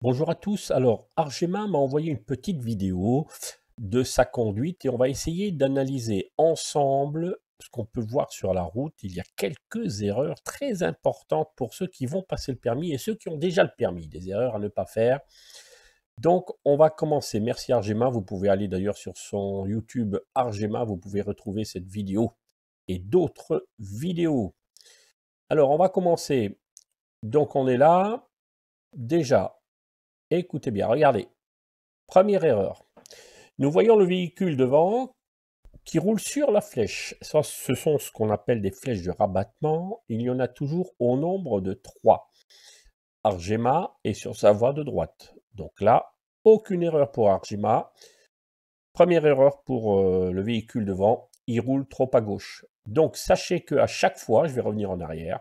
Bonjour à tous. Alors, Argema m'a envoyé une petite vidéo de sa conduite et on va essayer d'analyser ensemble ce qu'on peut voir sur la route. Il y a quelques erreurs très importantes pour ceux qui vont passer le permis et ceux qui ont déjà le permis, des erreurs à ne pas faire. Donc, on va commencer. Merci Argema. Vous pouvez aller d'ailleurs sur son YouTube Argema. Vous pouvez retrouver cette vidéo et d'autres vidéos. Alors, on va commencer. Donc, on est là. Déjà, Écoutez bien, regardez. Première erreur. Nous voyons le véhicule devant qui roule sur la flèche. ce sont ce qu'on appelle des flèches de rabattement. Il y en a toujours au nombre de 3. Argema est sur sa voie de droite. Donc là, aucune erreur pour Argema. Première erreur pour euh, le véhicule devant, il roule trop à gauche. Donc sachez qu'à chaque fois, je vais revenir en arrière,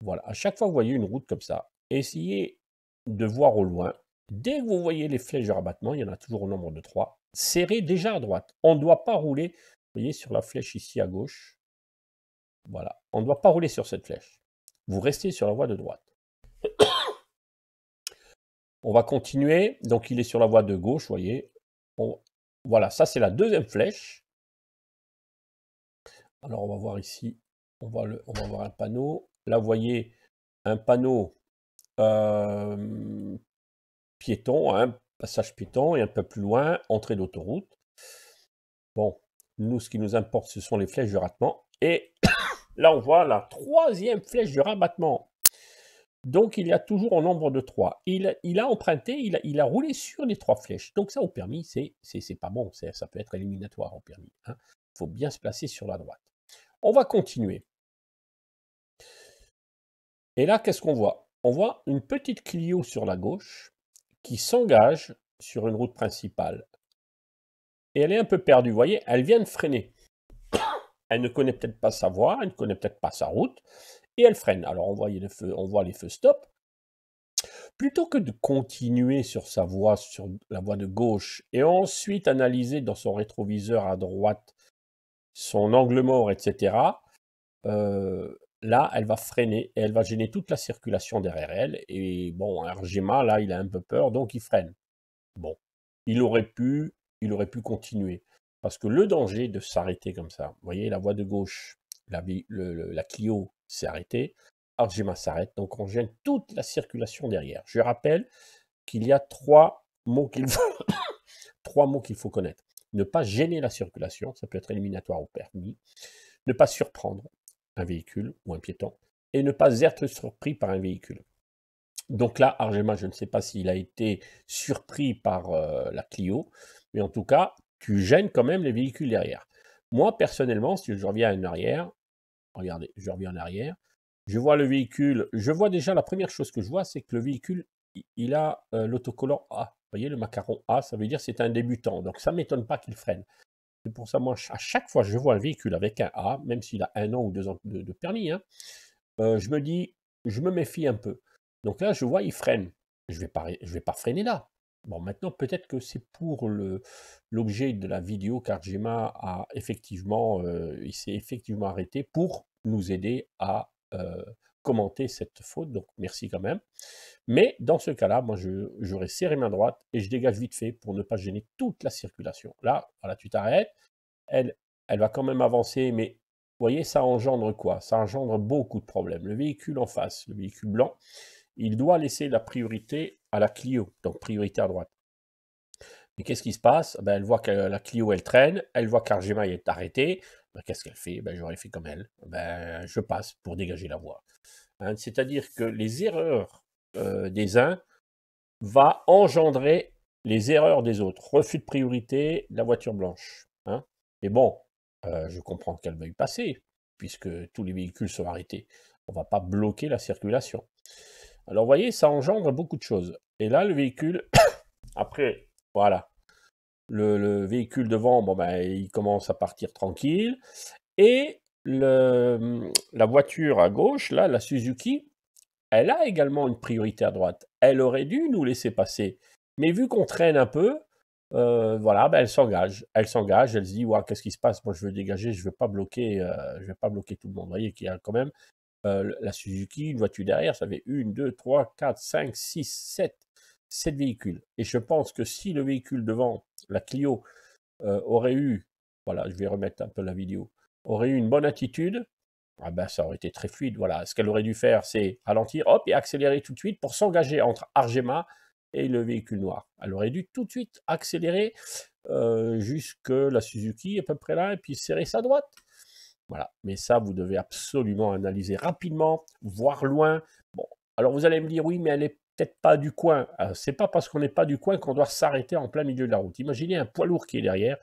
voilà, à chaque fois vous voyez une route comme ça, essayez de voir au loin. Dès que vous voyez les flèches de rabattement, il y en a toujours au nombre de 3, serrez déjà à droite. On ne doit pas rouler, vous voyez, sur la flèche ici à gauche. Voilà, on ne doit pas rouler sur cette flèche. Vous restez sur la voie de droite. on va continuer, donc il est sur la voie de gauche, vous voyez. Voilà, ça c'est la deuxième flèche. Alors on va voir ici, on va, on va voir un panneau. Là, vous voyez un panneau piéton, hein, passage piéton, et un peu plus loin, entrée d'autoroute. Bon, nous, ce qui nous importe, ce sont les flèches de ratement. Et là, on voit la troisième flèche de rabattement. Donc, il y a toujours un nombre de trois. Il, a emprunté, il a, roulé sur les trois flèches. Donc, ça, au permis, c'est pas bon. Ça peut être éliminatoire au permis. Il hein. faut bien se placer sur la droite. On va continuer. Et là, qu'est-ce qu'on voit on voit une petite Clio sur la gauche qui s'engage sur une route principale. Et elle est un peu perdue, vous voyez, elle vient de freiner. Elle ne connaît peut-être pas sa voie, elle ne connaît peut-être pas sa route, et elle freine. Alors on voit les feux, on voit les feux stop. Plutôt que de continuer sur sa voie, sur la voie de gauche, et ensuite analyser dans son rétroviseur à droite son angle mort, etc., là, elle va freiner et elle va gêner toute la circulation derrière elle. Et bon, Argema, là, il a un peu peur, donc il freine. Bon, il aurait pu, il aurait pu continuer. Parce que le danger de s'arrêter comme ça, vous voyez, la voie de gauche, la, Clio s'est arrêtée, Argema s'arrête, donc on gêne toute la circulation derrière. Je rappelle qu'il y a trois mots qu'il faut, trois mots qu'il faut connaître. Ne pas gêner la circulation, ça peut être éliminatoire au permis. Ne pas surprendre, un véhicule ou un piéton et ne pas être surpris par un véhicule. Donc là, Argema, je ne sais pas s'il a été surpris par euh, la Clio, mais en tout cas, tu gênes quand même les véhicules derrière. Moi, personnellement, si je reviens en arrière, regardez, je reviens en arrière, je vois le véhicule, je vois déjà la première chose que je vois, c'est que le véhicule, il a euh, l'autocollant A. Vous voyez, le macaron A, ça veut dire que c'est un débutant. Donc ça ne m'étonne pas qu'il freine. C'est pour ça, moi, à chaque fois que je vois un véhicule avec un A, même s'il a un an ou deux ans de, permis, hein. euh, je me dis, je me méfie un peu. Donc là, je vois, il freine. Je ne vais, pas, vais pas freiner là. Bon, maintenant, peut-être que c'est pour l'objet de la vidéo car Gemma a effectivement, euh, il s'est effectivement arrêté pour nous aider à euh, commenter cette faute, donc merci quand même. Mais dans ce cas-là, moi, j'aurais serré ma droite et je dégage vite fait pour ne pas gêner toute la circulation. Là, voilà, tu t'arrêtes. Elle, elle va quand même avancer, mais vous voyez, ça engendre quoi Ça engendre beaucoup de problèmes. Le véhicule en face, le véhicule blanc, il doit laisser la priorité à la Clio, donc priorité à droite. Mais qu'est-ce qui se passe eh ben, Elle voit que la Clio, elle traîne, elle voit qu'Argema est arrêté, ben, qu'est-ce qu'elle fait ben, J'aurais fait comme elle. Ben, je passe pour dégager la voie. Hein, c'est-à-dire que les erreurs euh, des uns va engendrer les erreurs des autres. Refus de priorité, la voiture blanche. Mais hein. bon, euh, je comprends qu'elle veuille passer, puisque tous les véhicules sont arrêtés. On ne va pas bloquer la circulation. Alors, vous voyez, ça engendre beaucoup de choses. Et là, le véhicule, après, voilà, le, véhicule devant, bon, ben, il commence à partir tranquille. Et hum, la voiture à gauche, là, la Suzuki, elle a également une priorité à droite. Elle aurait dû nous laisser passer. Mais vu qu'on traîne un peu, euh, voilà, ben, elle s'engage. Elle s'engage, elle se dit, qu'est-ce qui se passe Moi, je veux dégager, je ne veux, pas bloquer, euh, je pas bloquer tout le monde. Vous voyez qu'il y a quand même euh, la Suzuki, une voiture derrière, ça fait une deux trois quatre cinq six sept cette véhicule. Et je pense que si le véhicule devant, la Clio, euh, aurait eu, voilà, je vais remettre un peu la vidéo, aurait eu une bonne attitude, ah ben, ça aurait été très fluide. Voilà, ce qu'elle aurait dû faire, c'est ralentir, hop, et accélérer tout de suite pour s'engager entre Argema et le véhicule noir. Elle aurait dû tout de suite accélérer euh, jusque la Suzuki, à peu près là, et puis serrer sa droite. Voilà, mais ça, vous devez absolument analyser rapidement, voir loin. Bon, alors vous allez me dire, oui, mais elle est peut-être pas du coin. Euh, c'est pas parce qu'on n'est pas du coin qu'on doit s'arrêter en plein milieu de la route. Imaginez un poids lourd qui est derrière,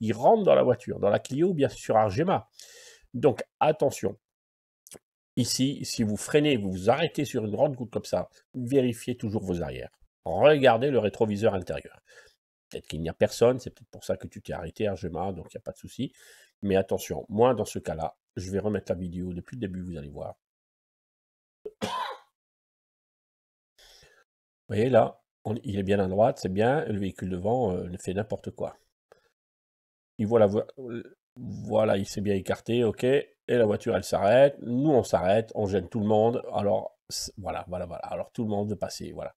il rentre dans la voiture, dans la Clio ou bien sur Argema. Donc attention. Ici, si vous freinez, vous vous arrêtez sur une grande route comme ça, vérifiez toujours vos arrières. Regardez le rétroviseur intérieur. Peut-être qu'il n'y a personne, c'est peut-être pour ça que tu t'es arrêté Argema, donc il n'y a pas de souci. Mais attention, moi dans ce cas-là, je vais remettre la vidéo depuis le début, vous allez voir. Vous voyez là, il est bien à droite, c'est bien, le véhicule devant euh, ne fait n'importe quoi. Il voit la voilà, il s'est bien écarté, ok, et la voiture elle s'arrête, nous on s'arrête, on gêne tout le monde, alors voilà, voilà, voilà, alors tout le monde veut passer, voilà.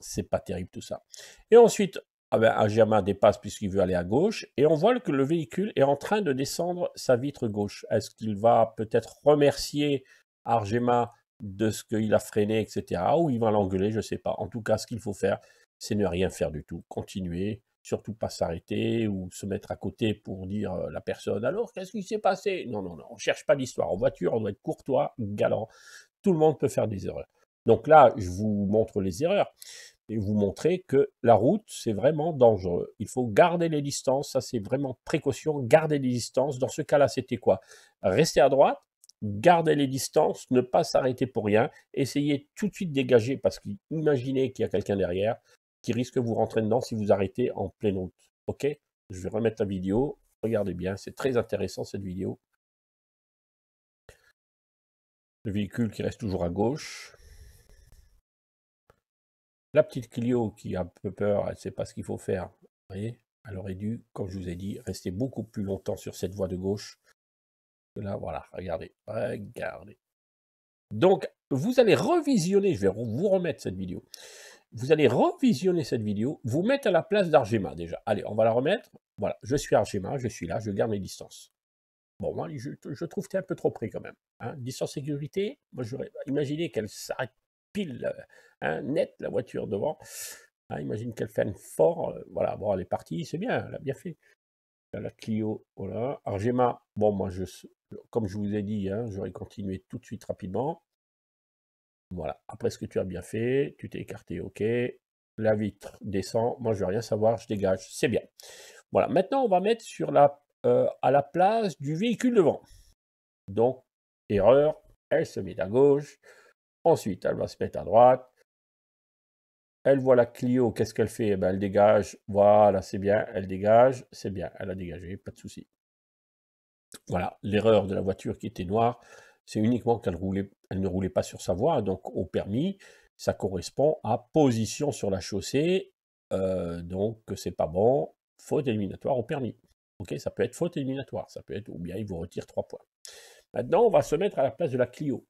c'est pas terrible tout ça. Et ensuite, Argema ah ben, dépasse puisqu'il veut aller à gauche, et on voit que le véhicule est en train de descendre sa vitre gauche. Est-ce qu'il va peut-être remercier Argema de ce qu'il a freiné, etc. Ou il va l'engueuler, je ne sais pas. En tout cas, ce qu'il faut faire, c'est ne rien faire du tout. Continuer, surtout pas s'arrêter ou se mettre à côté pour dire à euh, la personne alors qu'est-ce qui s'est passé Non, non, non, on ne cherche pas l'histoire. En voiture, on doit être courtois, galant. Tout le monde peut faire des erreurs. Donc là, je vous montre les erreurs et vous montrer que la route, c'est vraiment dangereux. Il faut garder les distances, ça c'est vraiment précaution, garder les distances. Dans ce cas-là, c'était quoi Rester à droite, gardez les distances, ne pas s'arrêter pour rien, essayez tout de suite de dégager parce qu'imaginez qu'il y a quelqu'un derrière qui risque de vous rentrer dedans si vous arrêtez en pleine route. Ok Je vais remettre la vidéo. Regardez bien, c'est très intéressant cette vidéo. Le véhicule qui reste toujours à gauche. La petite Clio qui a un peu peur, elle ne sait pas ce qu'il faut faire. Vous voyez Elle aurait dû, comme je vous ai dit, rester beaucoup plus longtemps sur cette voie de gauche Là, voilà, regardez, regardez. Donc, vous allez revisionner, je vais vous remettre cette vidéo. Vous allez revisionner cette vidéo, vous mettre à la place d'Argema déjà. Allez, on va la remettre. Voilà, je suis Argema, je suis là, je garde mes distances. Bon, moi, je, trouve que tu es un peu trop près quand même. Hein. Distance sécurité, moi, j'aurais imaginé qu'elle s'arrête pile, euh, hein, net, la voiture devant. Ah, imagine qu'elle fait un fort. Euh, voilà, bon, elle est partie, c'est bien, elle a bien fait. La Clio, voilà. Argema, bon, moi, je, comme je vous ai dit, hein, j'aurais continué tout de suite rapidement. Voilà, après ce que tu as bien fait, tu t'es écarté, ok. La vitre descend, moi je ne veux rien savoir, je dégage, c'est bien. Voilà, maintenant on va mettre sur la, euh, à la place du véhicule devant. Donc, erreur, elle se met à gauche. Ensuite, elle va se mettre à droite. Elle voit la Clio, qu'est-ce qu'elle fait eh ben, Elle dégage, voilà, c'est bien, elle dégage, c'est bien, elle a dégagé, pas de souci. Voilà, l'erreur de la voiture qui était noire, c'est uniquement qu'elle ne roulait pas sur sa voie, donc au permis, ça correspond à position sur la chaussée, euh, donc c'est pas bon, faute éliminatoire au permis. Ok, ça peut être faute éliminatoire, ça peut être, ou bien il vous retire 3 points. Maintenant, on va se mettre à la place de la Clio.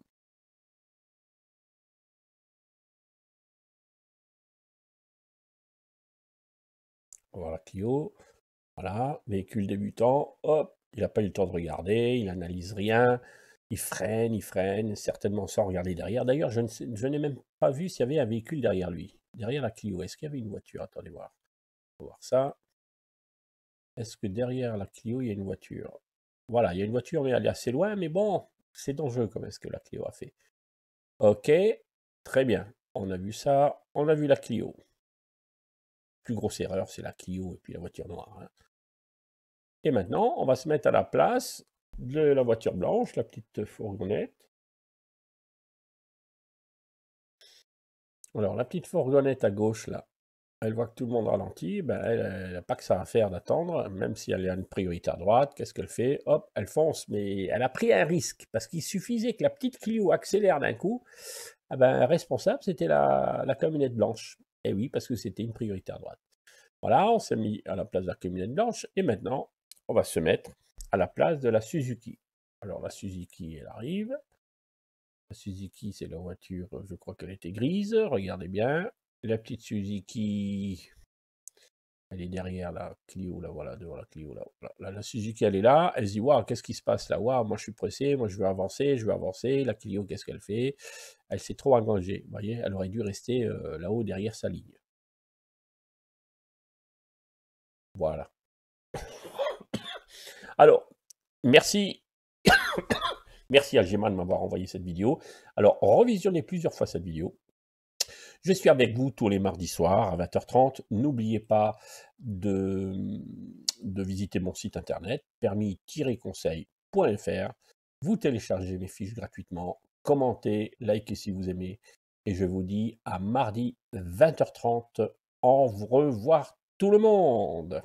Voilà, Clio. Voilà, véhicule débutant, hop, il n'a pas eu le temps de regarder, il n'analyse rien, il freine, il freine, certainement sans regarder derrière. D'ailleurs, je, n'ai même pas vu s'il y avait un véhicule derrière lui, derrière la Clio. Est-ce qu'il y avait une voiture Attendez voir. On va voir ça. Est-ce que derrière la Clio, il y a une voiture Voilà, il y a une voiture, mais elle est assez loin, mais bon, c'est dangereux comme est-ce que la Clio a fait. Ok, très bien. On a vu ça, on a vu la Clio. Plus grosse erreur, c'est la Clio et puis la voiture noire. Hein. Et maintenant, on va se mettre à la place de la voiture blanche, la petite fourgonnette. Alors, la petite fourgonnette à gauche, là, elle voit que tout le monde ralentit, ben elle n'a pas que ça à faire d'attendre, même si elle a une priorité à droite, qu'est-ce qu'elle fait Hop, elle fonce, mais elle a pris un risque, parce qu'il suffisait que la petite Clio accélère d'un coup, ah ben, responsable, c'était la, la camionnette blanche. Et eh oui, parce que c'était une priorité à droite. Voilà, on s'est mis à la place de la camionnette blanche, et maintenant, va se mettre à la place de la Suzuki. Alors la Suzuki, elle arrive. La Suzuki, c'est la voiture, je crois qu'elle était grise, regardez bien. La petite Suzuki, elle est derrière la Clio, là, voilà, devant la Clio, La, Suzuki, elle est là, elle se dit, waouh, qu'est-ce qui se passe là Waouh, moi je suis pressé, moi je veux avancer, je veux avancer. La Clio, qu'est-ce qu'elle fait Elle s'est trop engagée, voyez, elle aurait dû rester euh, là-haut derrière sa ligne. Voilà. Alors, merci. merci Algéma de m'avoir envoyé cette vidéo. Alors, revisionnez plusieurs fois cette vidéo. Je suis avec vous tous les mardis soirs à 20h30. N'oubliez pas de, de, visiter mon site internet permis-conseil.fr. Vous téléchargez mes fiches gratuitement, commentez, likez si vous aimez. Et je vous dis à mardi 20h30. Au revoir tout le monde